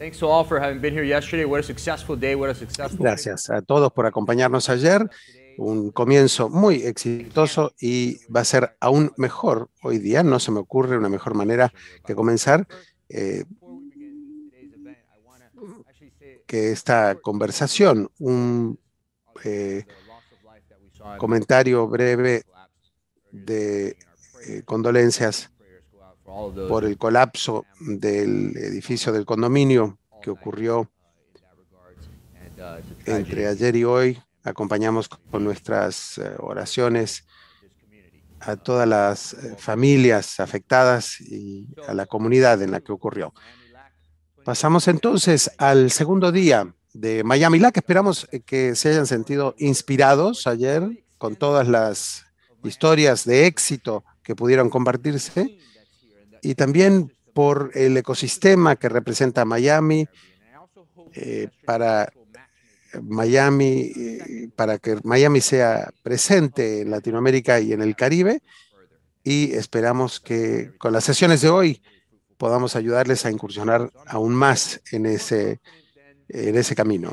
Gracias a todos por acompañarnos ayer. Un comienzo muy exitoso y va a ser aún mejor hoy día. No se me ocurre una mejor manera que comenzar eh, que esta conversación. Un eh, comentario breve de eh, condolencias por el colapso del edificio del condominio que ocurrió entre ayer y hoy. Acompañamos con nuestras eh, oraciones a todas las eh, familias afectadas y a la comunidad en la que ocurrió. Pasamos entonces al segundo día de Miami Lack. esperamos eh, que se hayan sentido inspirados ayer con todas las historias de éxito que pudieron compartirse y también por el ecosistema que representa Miami, eh, para Miami, eh, para que Miami sea presente en Latinoamérica y en el Caribe. Y esperamos que con las sesiones de hoy podamos ayudarles a incursionar aún más en ese, en ese camino.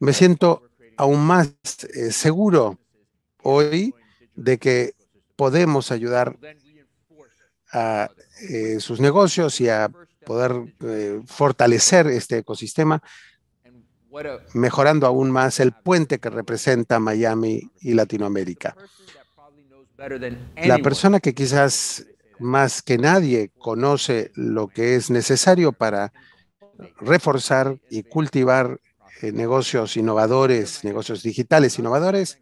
Me siento aún más eh, seguro hoy de que podemos ayudar a eh, sus negocios y a poder eh, fortalecer este ecosistema, mejorando aún más el puente que representa Miami y Latinoamérica. La persona que quizás más que nadie conoce lo que es necesario para reforzar y cultivar eh, negocios innovadores, negocios digitales innovadores,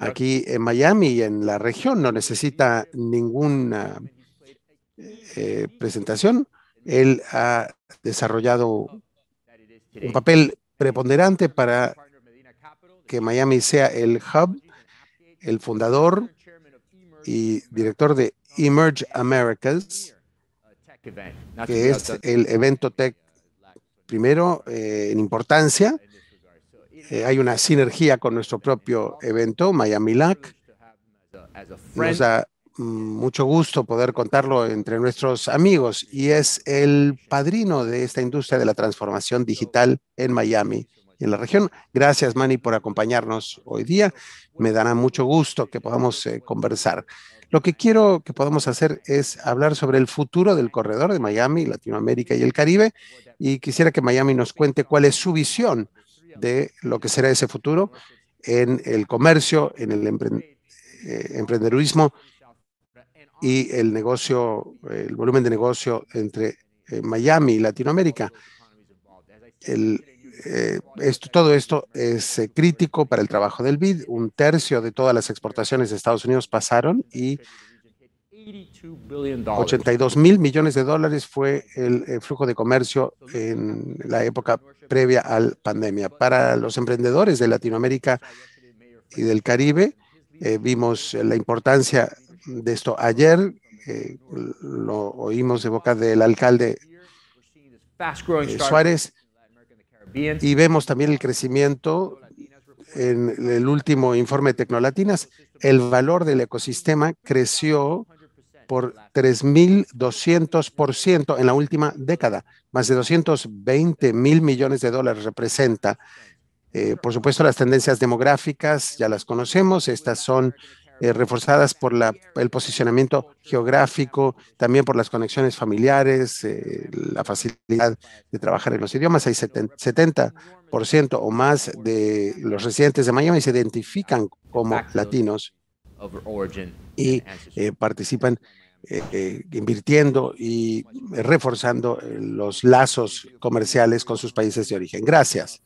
aquí en Miami y en la región, no necesita ninguna eh, presentación. Él ha desarrollado un papel preponderante para que Miami sea el hub, el fundador y director de Emerge Americas, que es el evento tech primero eh, en importancia eh, hay una sinergia con nuestro propio evento, Miami LAC. Nos da mm, mucho gusto poder contarlo entre nuestros amigos y es el padrino de esta industria de la transformación digital en Miami y en la región. Gracias, Manny, por acompañarnos hoy día. Me dará mucho gusto que podamos eh, conversar. Lo que quiero que podamos hacer es hablar sobre el futuro del corredor de Miami, Latinoamérica y el Caribe y quisiera que Miami nos cuente cuál es su visión de lo que será ese futuro en el comercio, en el eh, emprendedurismo y el negocio, el volumen de negocio entre eh, Miami y Latinoamérica. El, eh, esto, todo esto es crítico para el trabajo del BID. Un tercio de todas las exportaciones de Estados Unidos pasaron y 82 mil millones de dólares fue el, eh, flujo de comercio en la época previa a la pandemia. Para los emprendedores de Latinoamérica y del Caribe, eh, vimos la importancia de esto ayer, eh, lo oímos de boca del alcalde Suárez, y vemos también el crecimiento en el último informe de Tecnolatinas, el valor del ecosistema creció por 3.200% en la última década. Más de 220 mil millones de dólares representa. Eh, por supuesto, las tendencias demográficas ya las conocemos. Estas son eh, reforzadas por la, el posicionamiento geográfico, también por las conexiones familiares, eh, la facilidad de trabajar en los idiomas. Hay 70%, 70 o más de los residentes de Miami se identifican como latinos y eh, participan eh, eh, invirtiendo y reforzando los lazos comerciales con sus países de origen. Gracias.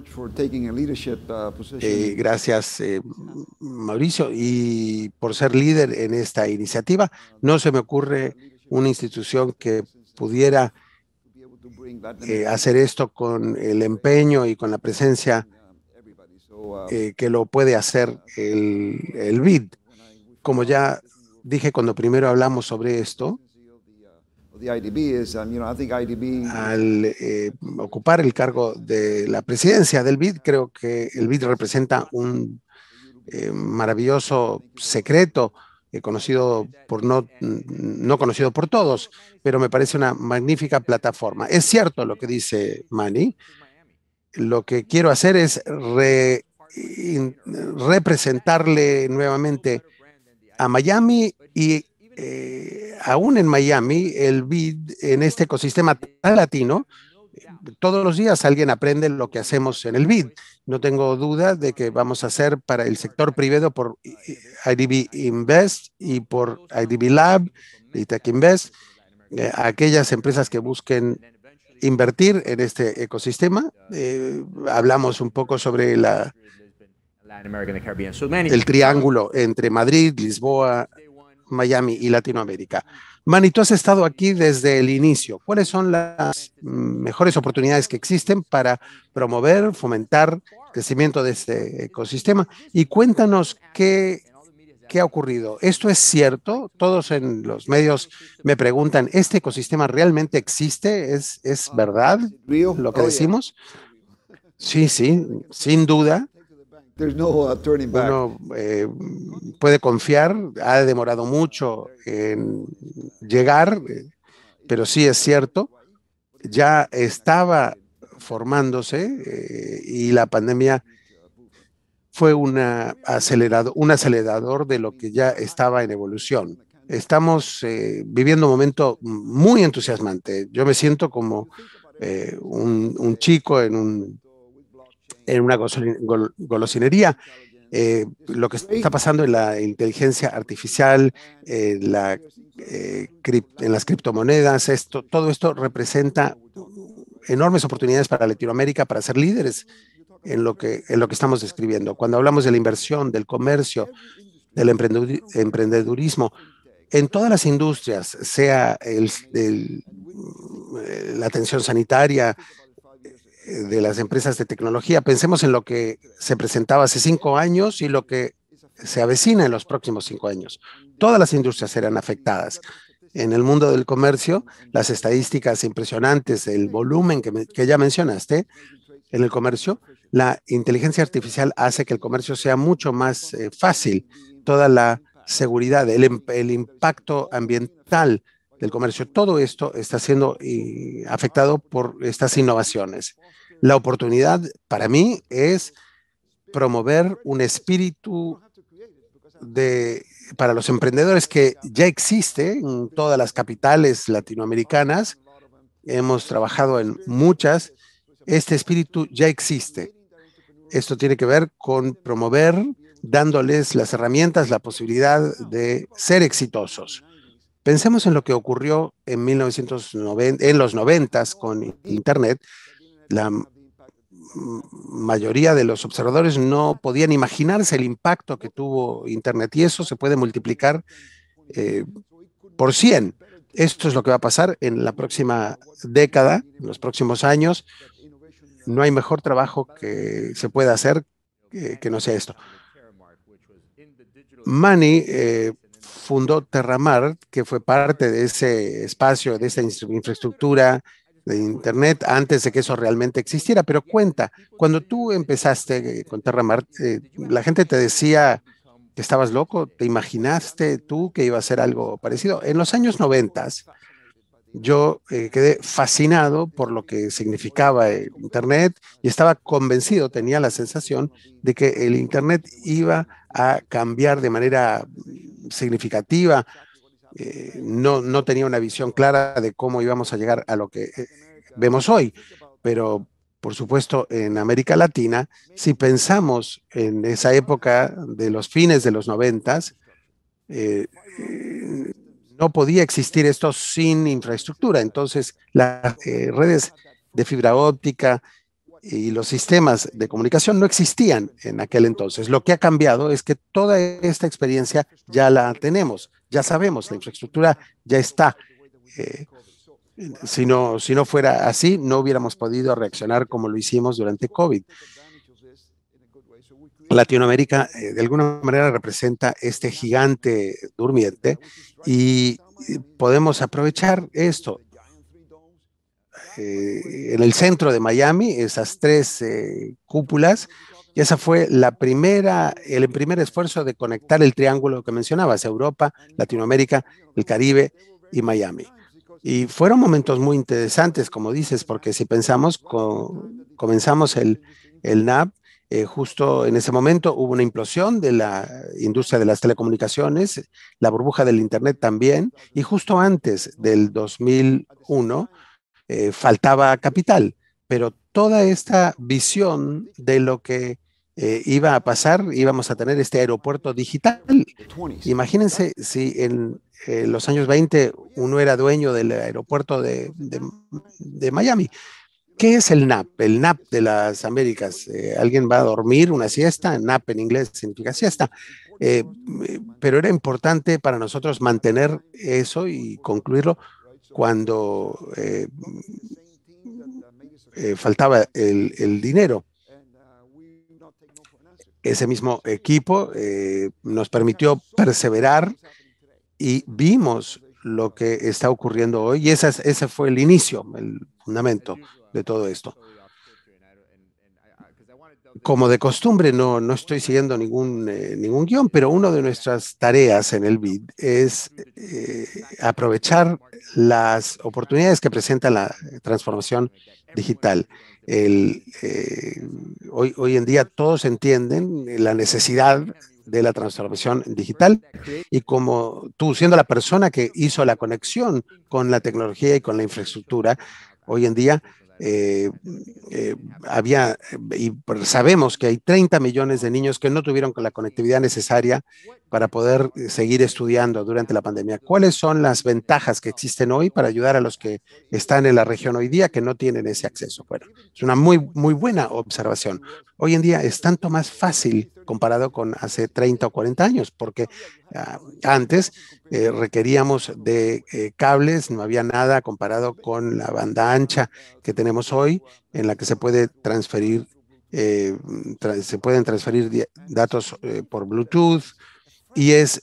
Uh, gracias, Mauricio, y por ser líder en esta iniciativa. No se me ocurre una institución que pudiera hacer esto con el empeño y con la presencia eh, que lo puede hacer el, BID. Como ya dije cuando primero hablamos sobre esto, um, al eh, ocupar el cargo de la presidencia del BID, creo que el BID representa un eh, maravilloso secreto conocido por no, no conocido por todos, pero me parece una magnífica plataforma. Es cierto lo que dice Manny. Lo que quiero hacer es re eh, representarle nuevamente a Miami y eh, aún en Miami, el BID en este ecosistema latino, todos los días alguien aprende lo que hacemos en el BID. No tengo duda de que vamos a hacer para el sector privado por eh, IDB Invest y por IDB Lab y Tech Invest, aquellas empresas que busquen invertir en este ecosistema. hablamos un poco sobre la el triángulo entre Madrid, Lisboa, Miami y Latinoamérica. Manny, tú has estado aquí desde el inicio. ¿Cuáles son las mejores oportunidades que existen para promover, fomentar el crecimiento de este ecosistema? Y cuéntanos qué, ha ocurrido. ¿Esto es cierto? Todos en los medios me preguntan, ¿este ecosistema realmente existe? ¿Es, es verdad lo que decimos? Sí, sí, sin duda. No eh, puede confiar, ha demorado mucho en llegar, eh, pero sí es cierto, ya estaba formándose eh, y la pandemia fue una un acelerador de lo que ya estaba en evolución. Estamos viviendo un momento muy entusiasmante. Yo me siento como un chico en un en una golosinería. Eh, lo que está pasando en la inteligencia artificial, eh, eh, en las criptomonedas, esto, todo esto representa enormes oportunidades para Latinoamérica para ser líderes en lo que, en lo que estamos describiendo. Cuando hablamos de la inversión, del comercio, del emprendedurismo, en todas las industrias, sea el, la atención sanitaria, de las empresas de tecnología. Pensemos en lo que se presentaba hace cinco años y lo que se avecina en los próximos cinco años. Todas las industrias serán afectadas. En el mundo del comercio, las estadísticas impresionantes, el volumen que, ya mencionaste en el comercio, la inteligencia artificial hace que el comercio sea mucho más eh, fácil. Toda la seguridad, el, impacto ambiental del comercio, todo esto está siendo eh, afectado por estas innovaciones. La oportunidad para mí es promover un espíritu de, para los emprendedores que ya existe en todas las capitales latinoamericanas. Hemos trabajado en muchas. Este espíritu ya existe. Esto tiene que ver con promover, dándoles las herramientas, la posibilidad de ser exitosos. Pensemos en lo que ocurrió en 1990, en los 90 con Internet, la mayoría de los observadores no podían imaginarse el impacto que tuvo Internet y eso se puede multiplicar eh, por 100. Esto es lo que va a pasar en la próxima década, en los próximos años. No hay mejor trabajo que se pueda hacer que, no sea esto. Manny eh, fundó Terramar, que fue parte de ese espacio, de esa infraestructura de Internet antes de que eso realmente existiera, pero cuenta, cuando tú empezaste eh, con Terra marte eh, la gente te decía que estabas loco, te imaginaste tú que iba a ser algo parecido. En los años 90, yo eh, quedé fascinado por lo que significaba el Internet y estaba convencido, tenía la sensación de que el Internet iba a cambiar de manera significativa eh, no, no tenía una visión clara de cómo íbamos a llegar a lo que eh, vemos hoy, pero por supuesto, en América Latina, si pensamos en esa época de los fines de los noventas, eh, no podía existir esto sin infraestructura. Entonces, las redes de fibra óptica y los sistemas de comunicación no existían en aquel entonces. Lo que ha cambiado es que toda esta experiencia ya la tenemos ya sabemos, la infraestructura ya está. Eh, si, no, si no fuera así, no hubiéramos podido reaccionar como lo hicimos durante COVID. Latinoamérica eh, de alguna manera representa este gigante durmiente y eh, podemos aprovechar esto. en el centro de Miami, esas tres cúpulas y esa fue la primera, el primer esfuerzo de conectar el triángulo que mencionabas, Europa, Latinoamérica, el Caribe y Miami. Y fueron momentos muy interesantes, como dices, porque si pensamos, comenzamos el, NAP eh, justo en ese momento hubo una implosión de la industria de las telecomunicaciones, la burbuja del Internet también, y justo antes del 2001 eh, faltaba capital pero toda esta visión de lo que eh, iba a pasar, íbamos a tener este aeropuerto digital. Imagínense si en eh, los años 20 uno era dueño del aeropuerto de, Miami. ¿Qué es el NAP? El NAP de las Américas. Eh, alguien va a dormir una siesta, NAP en inglés significa siesta, pero era importante para nosotros mantener eso y concluirlo cuando eh, faltaba el, dinero. Ese mismo equipo eh, nos permitió perseverar y vimos lo que está ocurriendo hoy y ese fue el inicio, el fundamento de todo esto como de costumbre, no, estoy siguiendo ningún, eh, ningún guión, pero una de nuestras tareas en el BID es eh, aprovechar las oportunidades que presenta la transformación digital. Eh, hoy, hoy en día todos entienden la necesidad de la transformación digital y como tú, siendo la persona que hizo la conexión con la tecnología y con la infraestructura, hoy en día eh, eh, había, y sabemos que hay 30 millones de niños que no tuvieron la conectividad necesaria para poder eh, seguir estudiando durante la pandemia. ¿Cuáles son las ventajas que existen hoy para ayudar a los que están en la región hoy día que no tienen ese acceso? Bueno, es una muy, muy buena observación hoy en día es tanto más fácil comparado con hace 30 o 40 años, porque ah, antes eh, requeríamos de eh, cables, no había nada comparado con la banda ancha que tenemos hoy, en la que se puede transferir, eh, se pueden transferir datos por Bluetooth y es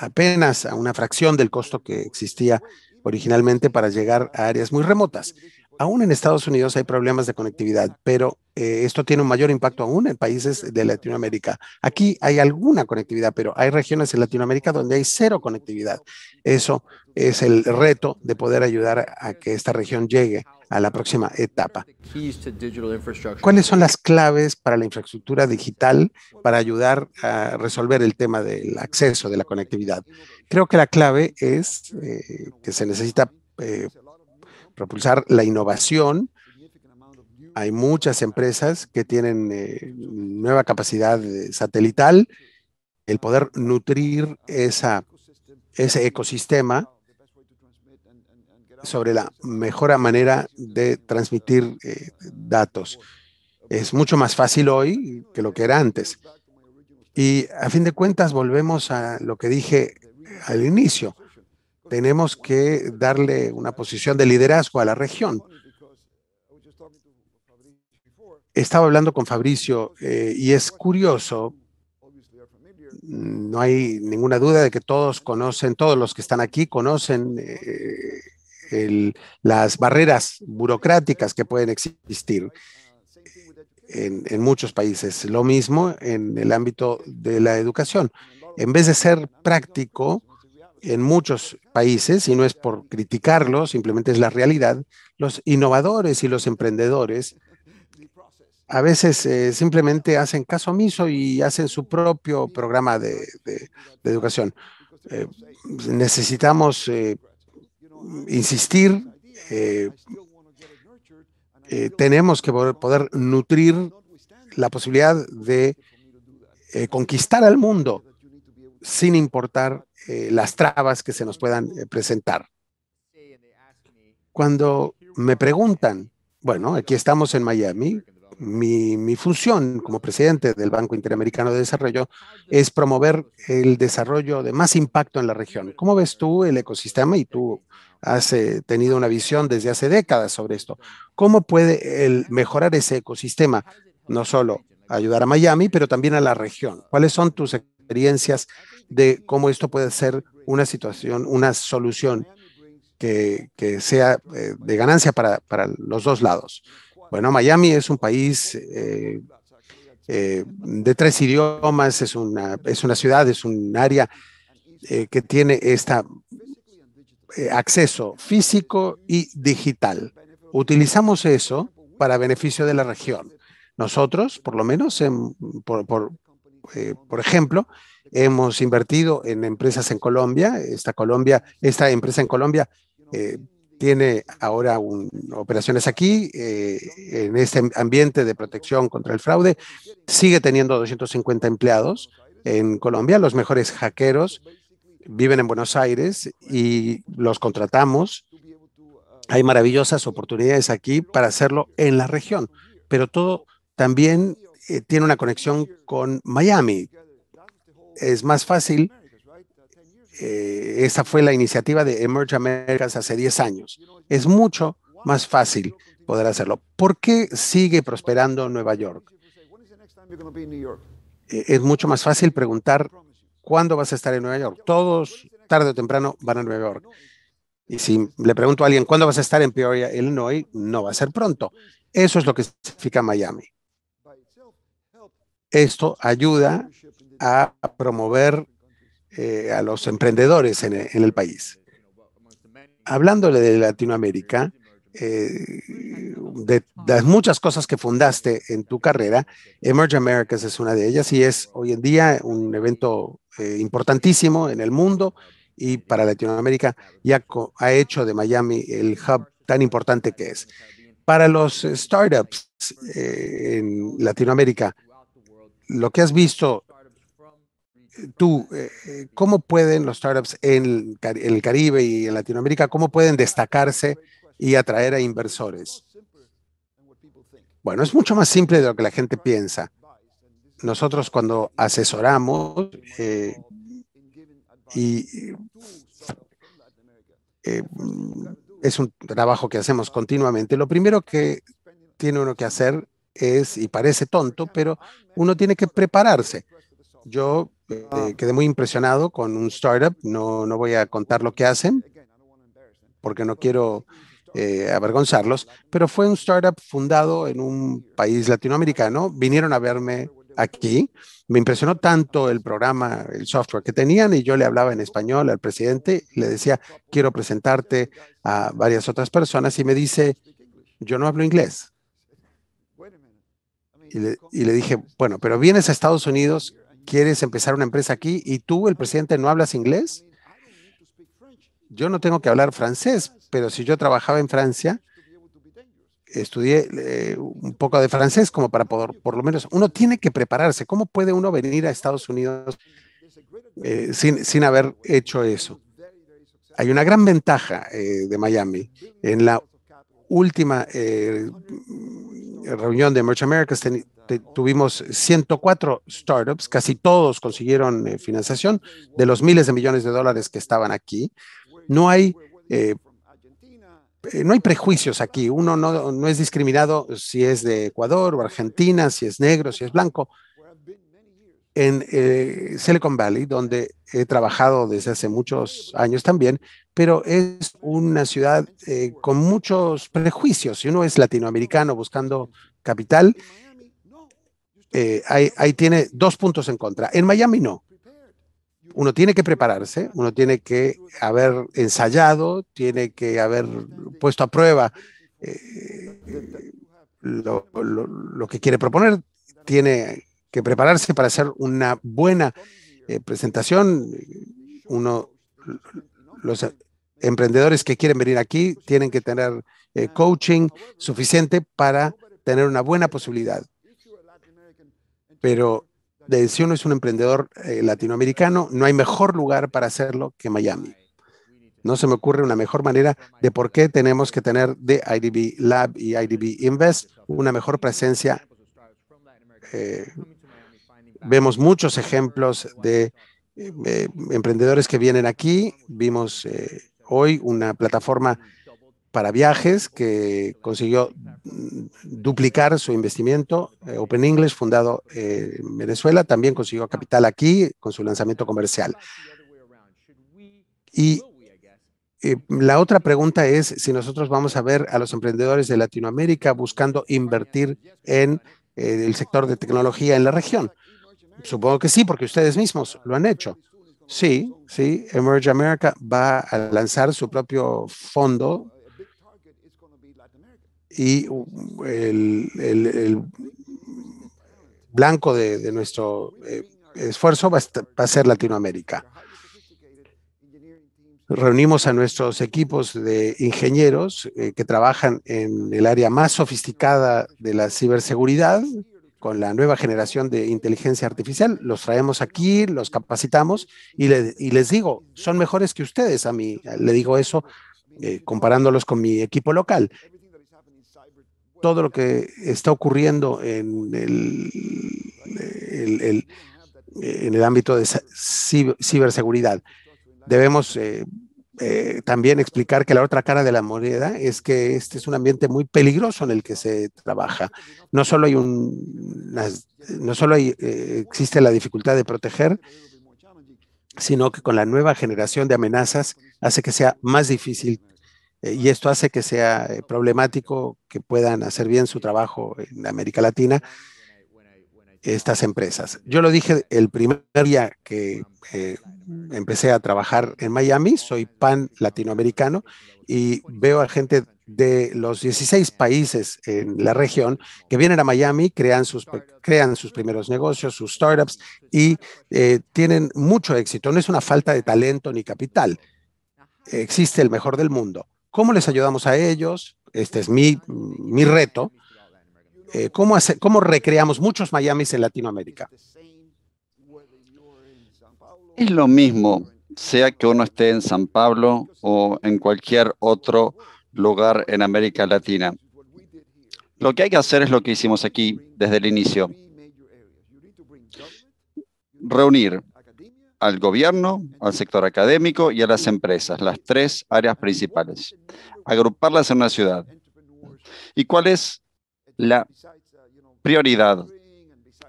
apenas a una fracción del costo que existía originalmente para llegar a áreas muy remotas aún en Estados Unidos hay problemas de conectividad, pero eh, esto tiene un mayor impacto aún en países de Latinoamérica. Aquí hay alguna conectividad, pero hay regiones en Latinoamérica donde hay cero conectividad. Eso es el reto de poder ayudar a que esta región llegue a la próxima etapa. ¿Cuáles son las claves para la infraestructura digital para ayudar a resolver el tema del acceso, de la conectividad? Creo que la clave es eh, que se necesita eh, propulsar la innovación. Hay muchas empresas que tienen eh, nueva capacidad eh, satelital. El poder nutrir esa, ese ecosistema sobre la mejor manera de transmitir eh, datos. Es mucho más fácil hoy que lo que era antes. Y a fin de cuentas volvemos a lo que dije al inicio tenemos que darle una posición de liderazgo a la región. Estaba hablando con Fabricio eh, y es curioso, mm, no hay ninguna duda de que todos conocen, todos los que están aquí conocen eh, las barreras burocráticas que pueden existir. en, muchos países. Lo mismo en el ámbito de la educación. En vez de ser práctico, en muchos países, y no es por criticarlo, simplemente es la realidad, los innovadores y los emprendedores a veces eh, simplemente hacen caso omiso y hacen su propio programa de, educación. Eh, necesitamos eh, insistir, tenemos que poder, nutrir la posibilidad de conquistar al mundo sin importar eh, las trabas que se nos puedan eh, presentar. Cuando me preguntan, bueno, aquí estamos en Miami, mi, función como presidente del Banco Interamericano de Desarrollo es promover el desarrollo de más impacto en la región. ¿Cómo ves tú el ecosistema? Y tú has eh, tenido una visión desde hace décadas sobre esto. ¿Cómo puede el mejorar ese ecosistema? No solo ayudar a Miami, pero también a la región. ¿Cuáles son tus experiencias de cómo esto puede ser una situación, una solución que, sea eh, de ganancia para, los dos lados. Bueno, Miami es un país eh, eh, de tres idiomas, es una, es una ciudad, es un área que tiene esta acceso físico y digital. Utilizamos eso para beneficio de la región. Nosotros, por lo menos, por, por ejemplo, Hemos invertido en empresas en Colombia. Esta, Colombia, esta empresa en Colombia eh, tiene ahora operaciones aquí eh, en este ambiente de protección contra el fraude. Sigue teniendo 250 empleados en Colombia. Los mejores hackeros viven en Buenos Aires y los contratamos. Hay maravillosas oportunidades aquí para hacerlo en la región, pero todo también eh, tiene una conexión con Miami es más fácil. Eh, esa fue la iniciativa de Emerge Americas hace 10 años. Es mucho más fácil poder hacerlo. ¿Por qué sigue prosperando Nueva York? Eh, es mucho más fácil preguntar cuándo vas a estar en Nueva York. Todos, tarde o temprano, van a Nueva York. Y si le pregunto a alguien cuándo vas a estar en Peoria, Illinois, no va a ser pronto. Eso es lo que significa Miami. Esto ayuda a promover eh, a los emprendedores en el, país. Hablándole de Latinoamérica, eh, de, las muchas cosas que fundaste en tu carrera, Emerge Americas es una de ellas y es hoy en día un evento eh, importantísimo en el mundo y para Latinoamérica ya ha hecho de Miami el hub tan importante que es. Para los startups en Latinoamérica, lo que has visto tú, eh, eh, ¿cómo pueden los startups en el Caribe y en Latinoamérica, cómo pueden destacarse y atraer a inversores? Bueno, es mucho más simple de lo que la gente piensa. Nosotros cuando asesoramos eh, y es un trabajo que hacemos continuamente, lo primero que tiene uno que hacer es, y parece tonto, pero uno tiene que prepararse yo ah. eh, quedé muy impresionado con un startup, no, no voy a contar lo que hacen porque no quiero eh, avergonzarlos, pero fue un startup fundado en un país latinoamericano. Vinieron a verme aquí. Me impresionó tanto el programa, el software que tenían y yo le hablaba en español al presidente, le decía, quiero presentarte a varias otras personas y me dice, yo no hablo inglés. Y le, y le dije, bueno, pero vienes a Estados Unidos quieres empezar una empresa aquí y tú, el presidente, no hablas inglés. Yo no tengo que hablar francés, pero si yo trabajaba en Francia, estudié eh, un poco de francés como para poder, por lo menos, uno tiene que prepararse. ¿Cómo puede uno venir a Estados Unidos eh, sin, haber hecho eso? Hay una gran ventaja eh, de Miami. En la última reunión de Merch Americas tuvimos 104 startups, casi todos consiguieron eh, financiación de los miles de millones de dólares que estaban aquí. No hay, eh, eh, no hay prejuicios aquí. Uno no, es discriminado si es de Ecuador o Argentina, si es negro, si es blanco en Silicon Valley, donde he trabajado desde hace muchos años también, pero es una ciudad con muchos prejuicios. Si uno es latinoamericano buscando capital, eh, ahí, tiene dos puntos en contra. En Miami no. Uno tiene que prepararse, uno tiene que haber ensayado, tiene que haber puesto a prueba eh, lo, que quiere proponer, tiene que prepararse para hacer una buena eh, presentación. Uno, los emprendedores que quieren venir aquí tienen que tener coaching suficiente para tener una buena posibilidad pero de, si uno es un emprendedor eh, latinoamericano, no hay mejor lugar para hacerlo que Miami. No se me ocurre una mejor manera de por qué tenemos que tener de IDB Lab y IDB Invest una mejor presencia. Eh, vemos muchos ejemplos de eh, emprendedores que vienen aquí. Vimos hoy una plataforma para viajes que consiguió mm, duplicar su investimiento. Eh, Open English, fundado eh, en Venezuela, también consiguió capital aquí con su lanzamiento comercial. Y eh, la otra pregunta es si nosotros vamos a ver a los emprendedores de Latinoamérica buscando invertir en el sector de tecnología en la región. Supongo que sí, porque ustedes mismos lo han hecho. Sí, sí, Emerge America va a lanzar su propio fondo y el, blanco de, nuestro eh, esfuerzo va a, ser Latinoamérica. Reunimos a nuestros equipos de ingenieros eh, que trabajan en el área más sofisticada de la ciberseguridad con la nueva generación de inteligencia artificial. Los traemos aquí, los capacitamos y, les digo, son mejores que ustedes. A mí le digo eso eh, comparándolos con mi equipo local todo lo que está ocurriendo en el, en el ámbito de ciberseguridad. Debemos eh, eh, también explicar que la otra cara de la moneda es que este es un ambiente muy peligroso en el que se trabaja. No solo hay un, no eh, existe la dificultad de proteger, sino que con la nueva generación de amenazas hace que sea más difícil eh, y esto hace que sea eh, problemático que puedan hacer bien su trabajo en América Latina estas empresas. Yo lo dije el primer día que eh, empecé a trabajar en Miami, soy pan latinoamericano y veo a gente de los 16 países en la región que vienen a Miami, crean sus, crean sus primeros negocios, sus startups y tienen mucho éxito. No es una falta de talento ni capital. Existe el mejor del mundo ¿Cómo les ayudamos a ellos? Este es mi, reto. Eh, ¿Cómo recreamos muchos Miamis en Latinoamérica? Es lo mismo, sea que uno esté en San Pablo o en cualquier otro lugar en América Latina. Lo que hay que hacer es lo que hicimos aquí desde el inicio. Reunir al gobierno, al sector académico y a las empresas, las tres áreas principales, agruparlas en una ciudad. ¿Y cuál es la prioridad?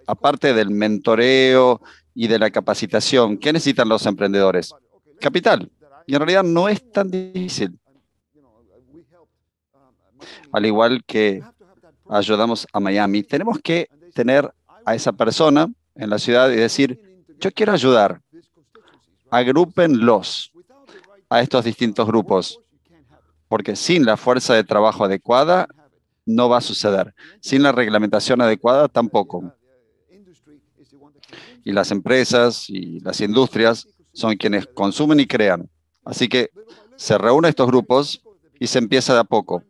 Aparte del mentoreo y de la capacitación, ¿qué necesitan los emprendedores? Capital. Y en realidad no es tan difícil. Al igual que ayudamos a Miami, tenemos que tener a esa persona en la ciudad y decir, yo quiero ayudar agrúpenlos a estos distintos grupos, porque sin la fuerza de trabajo adecuada no va a suceder, sin la reglamentación adecuada tampoco. Y las empresas y las industrias son quienes consumen y crean. Así que se reúnen estos grupos y se empieza de a poco.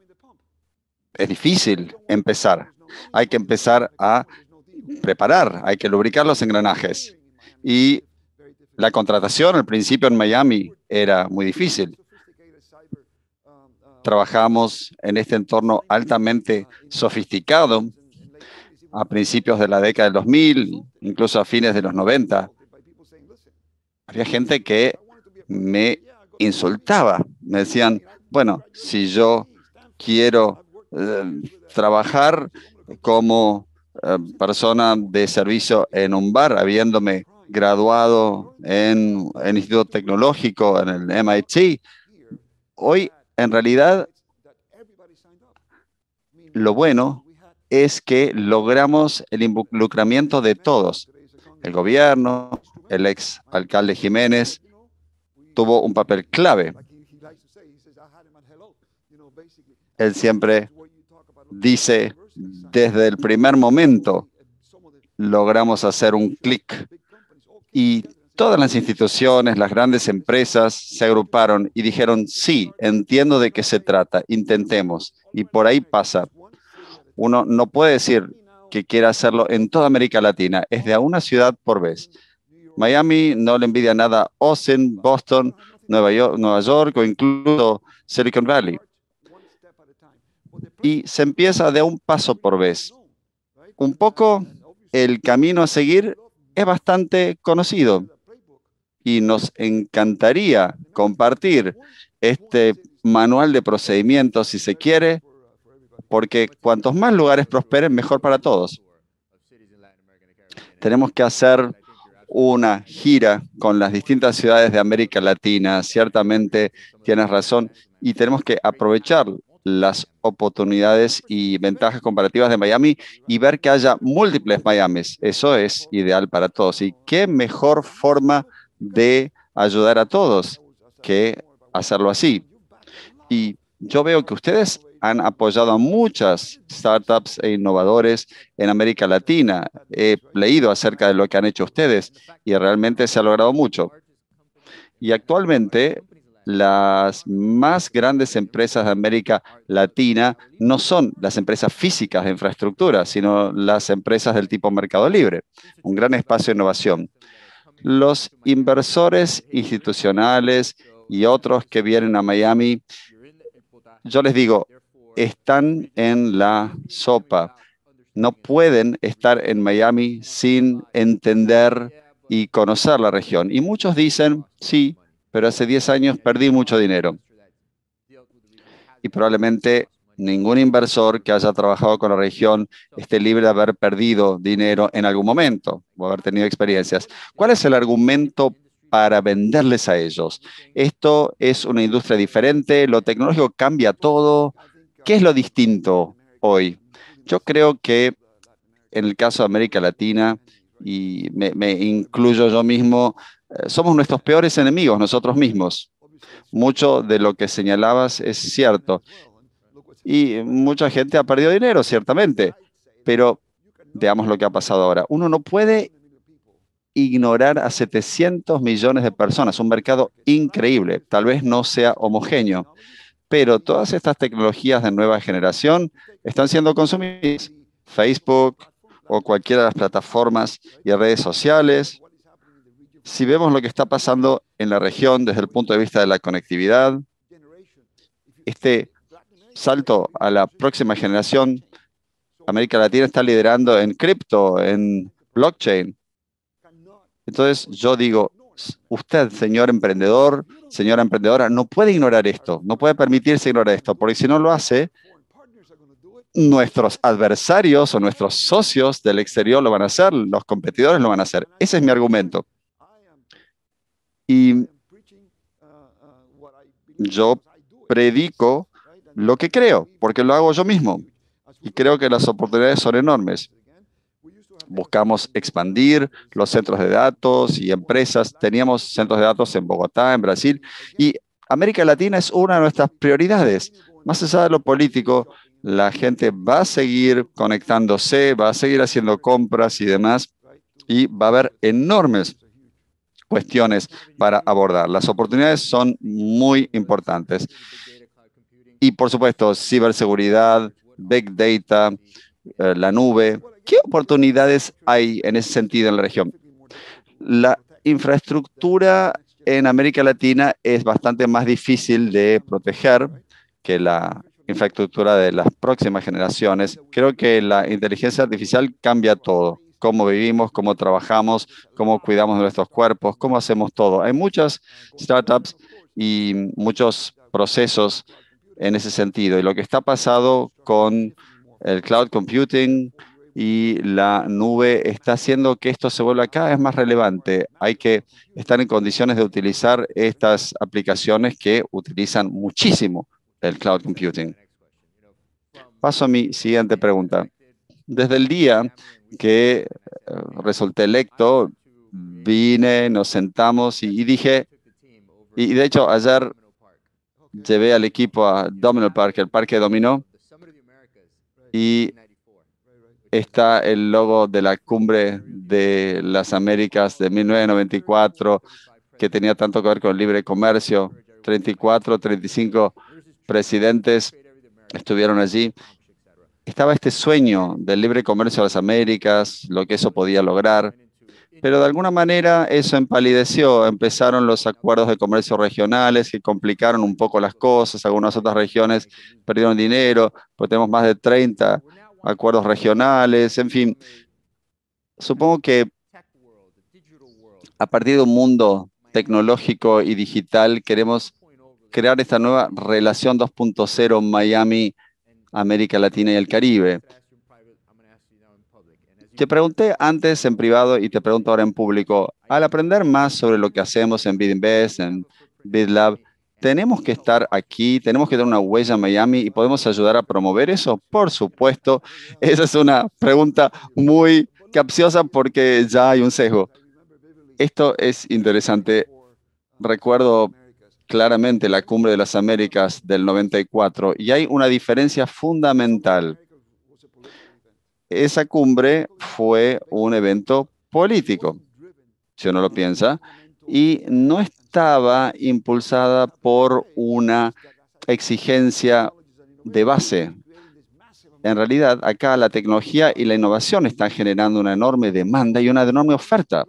Es difícil empezar. Hay que empezar a preparar, hay que lubricar los engranajes. Y la contratación al principio en Miami era muy difícil. Trabajamos en este entorno altamente sofisticado a principios de la década del 2000, incluso a fines de los 90. Había gente que me insultaba. Me decían, bueno, si yo quiero eh, trabajar como eh, persona de servicio en un bar, habiéndome graduado en el Instituto Tecnológico, en el MIT, hoy en realidad lo bueno es que logramos el involucramiento de todos. El gobierno, el ex alcalde Jiménez tuvo un papel clave. Él siempre dice, desde el primer momento logramos hacer un clic y todas las instituciones, las grandes empresas se agruparon y dijeron, sí, entiendo de qué se trata, intentemos. Y por ahí pasa. Uno no puede decir que quiera hacerlo en toda América Latina, es de a una ciudad por vez. Miami no le envidia nada Austin, Boston, Nueva York, Nueva York o incluso Silicon Valley. Y se empieza de un paso por vez. Un poco el camino a seguir es bastante conocido y nos encantaría compartir este manual de procedimientos si se quiere, porque cuantos más lugares prosperen, mejor para todos. Tenemos que hacer una gira con las distintas ciudades de América Latina, ciertamente tienes razón, y tenemos que aprovechar las oportunidades y ventajas comparativas de Miami y ver que haya múltiples Miamis. Eso es ideal para todos. ¿Y qué mejor forma de ayudar a todos que hacerlo así? Y yo veo que ustedes han apoyado a muchas startups e innovadores en América Latina. He leído acerca de lo que han hecho ustedes y realmente se ha logrado mucho. Y actualmente las más grandes empresas de América Latina no son las empresas físicas de infraestructura, sino las empresas del tipo mercado libre, un gran espacio de innovación. Los inversores institucionales y otros que vienen a Miami, yo les digo, están en la sopa. No pueden estar en Miami sin entender y conocer la región. Y muchos dicen, sí, pero hace 10 años perdí mucho dinero. Y probablemente ningún inversor que haya trabajado con la región esté libre de haber perdido dinero en algún momento o haber tenido experiencias. ¿Cuál es el argumento para venderles a ellos? Esto es una industria diferente, lo tecnológico cambia todo. ¿Qué es lo distinto hoy? Yo creo que en el caso de América Latina, y me, me incluyo yo mismo, eh, somos nuestros peores enemigos nosotros mismos. Mucho de lo que señalabas es cierto. Y mucha gente ha perdido dinero, ciertamente. Pero veamos lo que ha pasado ahora. Uno no puede ignorar a 700 millones de personas, un mercado increíble, tal vez no sea homogéneo, pero todas estas tecnologías de nueva generación están siendo consumidas. Facebook o cualquiera de las plataformas y redes sociales si vemos lo que está pasando en la región desde el punto de vista de la conectividad, este salto a la próxima generación, América Latina está liderando en cripto, en blockchain. Entonces yo digo, usted, señor emprendedor, señora emprendedora, no puede ignorar esto, no puede permitirse ignorar esto, porque si no lo hace, nuestros adversarios o nuestros socios del exterior lo van a hacer, los competidores lo van a hacer. Ese es mi argumento y yo predico lo que creo, porque lo hago yo mismo. Y creo que las oportunidades son enormes. Buscamos expandir los centros de datos y empresas. Teníamos centros de datos en Bogotá, en Brasil, y América Latina es una de nuestras prioridades. Más allá de lo político, la gente va a seguir conectándose, va a seguir haciendo compras y demás, y va a haber enormes cuestiones para abordar. Las oportunidades son muy importantes. Y por supuesto, ciberseguridad, big data, eh, la nube. ¿Qué oportunidades hay en ese sentido en la región? La infraestructura en América Latina es bastante más difícil de proteger que la infraestructura de las próximas generaciones. Creo que la inteligencia artificial cambia todo cómo vivimos, cómo trabajamos, cómo cuidamos nuestros cuerpos, cómo hacemos todo. Hay muchas startups y muchos procesos en ese sentido. Y lo que está pasando con el cloud computing y la nube está haciendo que esto se vuelva cada vez más relevante. Hay que estar en condiciones de utilizar estas aplicaciones que utilizan muchísimo el cloud computing. Paso a mi siguiente pregunta. Desde el día que eh, resulté electo, vine, nos sentamos y, dije, y de hecho ayer llevé al equipo a Domino Park, el parque dominó, y está el logo de la cumbre de las Américas de 1994, que tenía tanto que ver con el libre comercio. 34, 35 presidentes estuvieron allí estaba este sueño del libre comercio de las Américas, lo que eso podía lograr, pero de alguna manera eso empalideció. Empezaron los acuerdos de comercio regionales que complicaron un poco las cosas. Algunas otras regiones perdieron dinero, pues tenemos más de 30 acuerdos regionales. En fin, supongo que a partir de un mundo tecnológico y digital queremos crear esta nueva relación 2.0 Miami-Miami América Latina y el Caribe. Te pregunté antes en privado y te pregunto ahora en público, al aprender más sobre lo que hacemos en BidInvest, en BidLab, ¿tenemos que estar aquí? ¿Tenemos que dar una huella en Miami y podemos ayudar a promover eso? Por supuesto, esa es una pregunta muy capciosa porque ya hay un sesgo. Esto es interesante. Recuerdo claramente la Cumbre de las Américas del 94 y hay una diferencia fundamental. Esa cumbre fue un evento político, si uno lo piensa, y no estaba impulsada por una exigencia de base. En realidad, acá la tecnología y la innovación están generando una enorme demanda y una enorme oferta.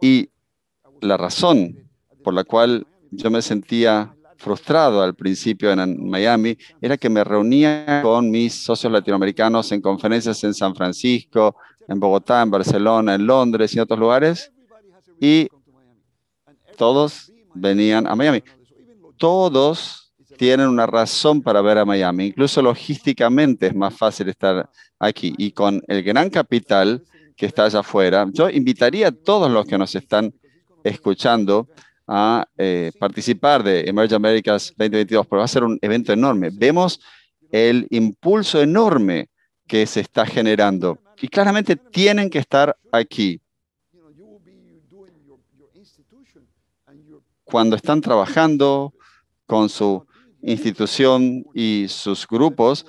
Y la razón por la cual yo me sentía frustrado al principio en Miami era que me reunía con mis socios latinoamericanos en conferencias en San Francisco, en Bogotá, en Barcelona, en Londres y en otros lugares, y todos venían a Miami. Todos tienen una razón para ver a Miami, incluso logísticamente es más fácil estar aquí y con el gran capital que está allá afuera. Yo invitaría a todos los que nos están escuchando a eh, participar de Emerge Americas 2022, pero va a ser un evento enorme. Vemos el impulso enorme que se está generando y claramente tienen que estar aquí. Cuando están trabajando con su institución y sus grupos,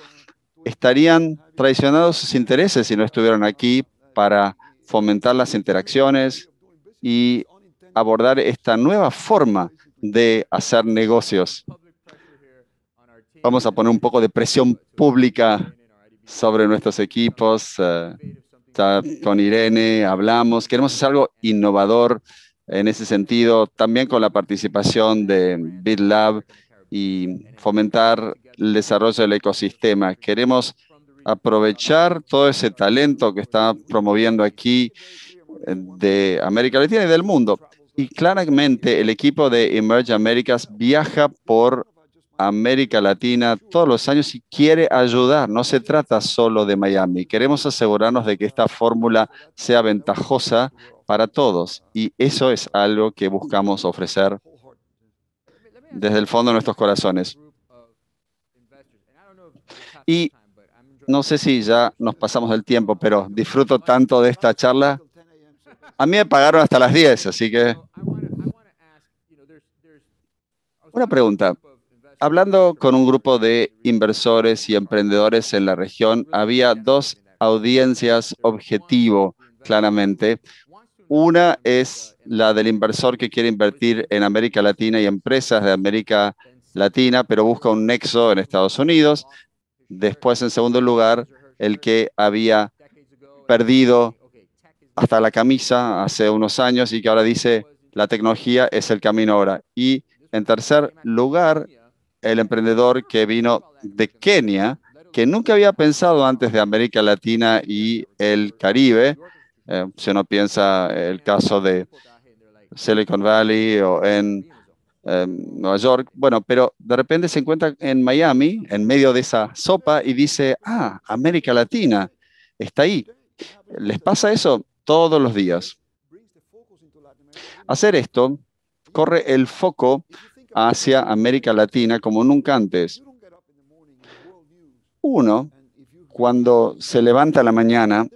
estarían traicionados sus intereses si no estuvieran aquí para fomentar las interacciones y abordar esta nueva forma de hacer negocios. Vamos a poner un poco de presión pública sobre nuestros equipos. Eh, con Irene hablamos. Queremos hacer algo innovador en ese sentido, también con la participación de BitLab y fomentar el desarrollo del ecosistema. Queremos aprovechar todo ese talento que está promoviendo aquí eh, de América Latina y del mundo. Y claramente el equipo de Emerge Americas viaja por América Latina todos los años y quiere ayudar. No se trata solo de Miami. Queremos asegurarnos de que esta fórmula sea ventajosa para todos. Y eso es algo que buscamos ofrecer desde el fondo de nuestros corazones. Y no sé si ya nos pasamos del tiempo, pero disfruto tanto de esta charla a mí me pagaron hasta las 10, así que... Una pregunta. Hablando con un grupo de inversores y emprendedores en la región, había dos audiencias objetivo, claramente. Una es la del inversor que quiere invertir en América Latina y empresas de América Latina, pero busca un nexo en Estados Unidos. Después, en segundo lugar, el que había perdido hasta la camisa hace unos años y que ahora dice la tecnología es el camino ahora. Y en tercer lugar, el emprendedor que vino de Kenia, que nunca había pensado antes de América Latina y el Caribe, eh, si uno piensa el caso de Silicon Valley o en em, Nueva York, bueno, pero de repente se encuentra en Miami, en medio de esa sopa, y dice, ah, América Latina está ahí. ¿Les pasa eso? todos los días. Hacer esto corre el foco hacia América Latina como nunca antes. Uno, cuando se levanta a la mañana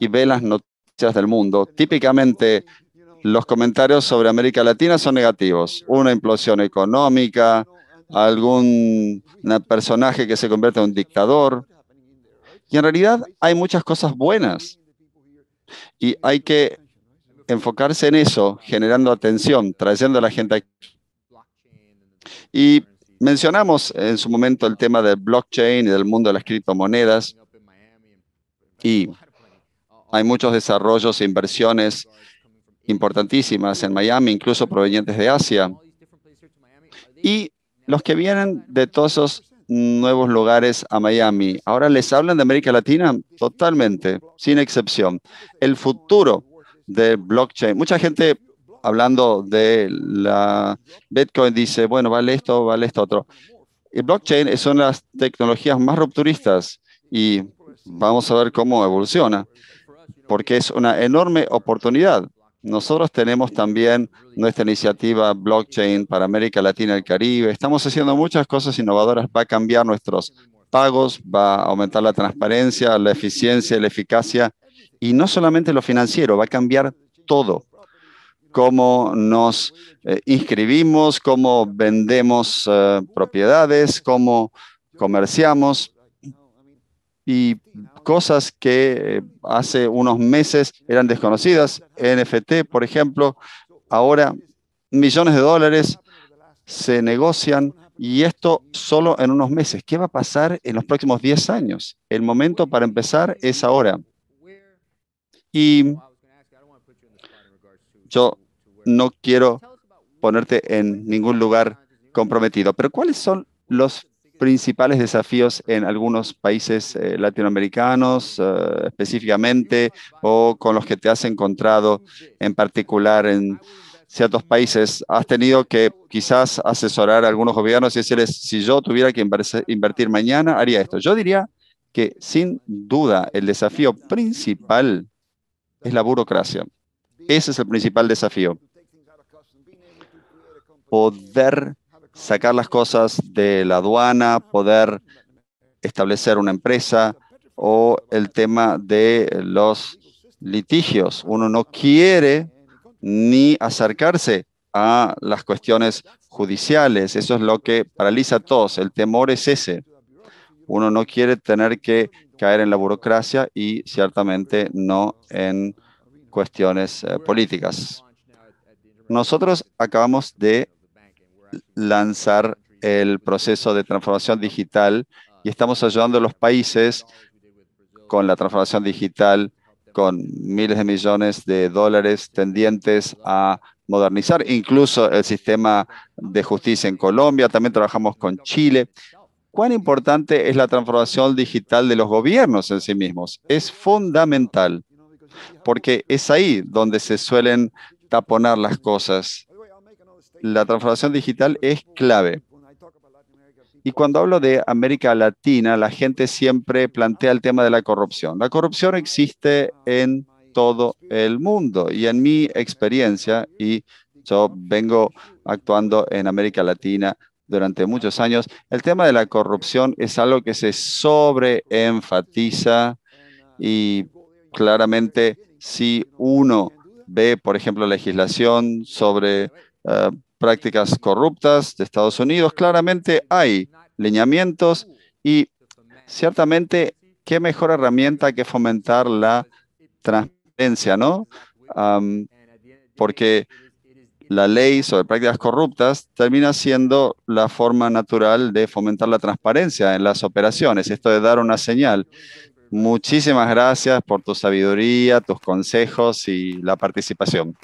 y ve las noticias del mundo, típicamente los comentarios sobre América Latina son negativos. Una implosión económica, algún personaje que se convierte en un dictador. Y en realidad hay muchas cosas buenas y hay que enfocarse en eso, generando atención, trayendo a la gente Y mencionamos en su momento el tema del blockchain y del mundo de las criptomonedas. Y hay muchos desarrollos e inversiones importantísimas en Miami, incluso provenientes de Asia. Y los que vienen de todos esos nuevos lugares a Miami. Ahora les hablan de América Latina totalmente, sin excepción. El futuro de blockchain. Mucha gente hablando de la Bitcoin dice, bueno, vale esto, vale esto otro. El blockchain son las tecnologías más rupturistas y vamos a ver cómo evoluciona, porque es una enorme oportunidad nosotros tenemos también nuestra iniciativa blockchain para América Latina y el Caribe. Estamos haciendo muchas cosas innovadoras. Va a cambiar nuestros pagos, va a aumentar la transparencia, la eficiencia, la eficacia. Y no solamente lo financiero, va a cambiar todo. Cómo nos eh, inscribimos, cómo vendemos eh, propiedades, cómo comerciamos y cosas que eh, hace unos meses eran desconocidas. NFT, por ejemplo, ahora millones de dólares se negocian y esto solo en unos meses. ¿Qué va a pasar en los próximos 10 años? El momento para empezar es ahora. Y yo no quiero ponerte en ningún lugar comprometido, pero ¿cuáles son los principales desafíos en algunos países eh, latinoamericanos eh, específicamente o con los que te has encontrado en particular en ciertos países? ¿Has tenido que quizás asesorar a algunos gobiernos y decirles, si yo tuviera que invertir mañana, haría esto? Yo diría que sin duda el desafío principal es la burocracia. Ese es el principal desafío. Poder sacar las cosas de la aduana, poder establecer una empresa o el tema de los litigios. Uno no quiere ni acercarse a las cuestiones judiciales. Eso es lo que paraliza a todos. El temor es ese. Uno no quiere tener que caer en la burocracia y ciertamente no en cuestiones eh, políticas. Nosotros acabamos de lanzar el proceso de transformación digital y estamos ayudando a los países con la transformación digital con miles de millones de dólares tendientes a modernizar incluso el sistema de justicia en Colombia. También trabajamos con Chile. ¿Cuán importante es la transformación digital de los gobiernos en sí mismos? Es fundamental, porque es ahí donde se suelen taponar las cosas la transformación digital es clave. Y cuando hablo de América Latina, la gente siempre plantea el tema de la corrupción. La corrupción existe en todo el mundo y en mi experiencia, y yo vengo actuando en América Latina durante muchos años, el tema de la corrupción es algo que se sobreenfatiza y claramente si uno ve, por ejemplo, legislación sobre eh, prácticas corruptas de Estados Unidos. Claramente hay lineamientos y ciertamente qué mejor herramienta que fomentar la transparencia, ¿no? porque la ley sobre prácticas corruptas termina siendo la forma natural de fomentar la transparencia en las operaciones, esto de dar una señal. Muchísimas gracias por tu sabiduría, tus consejos y la participación.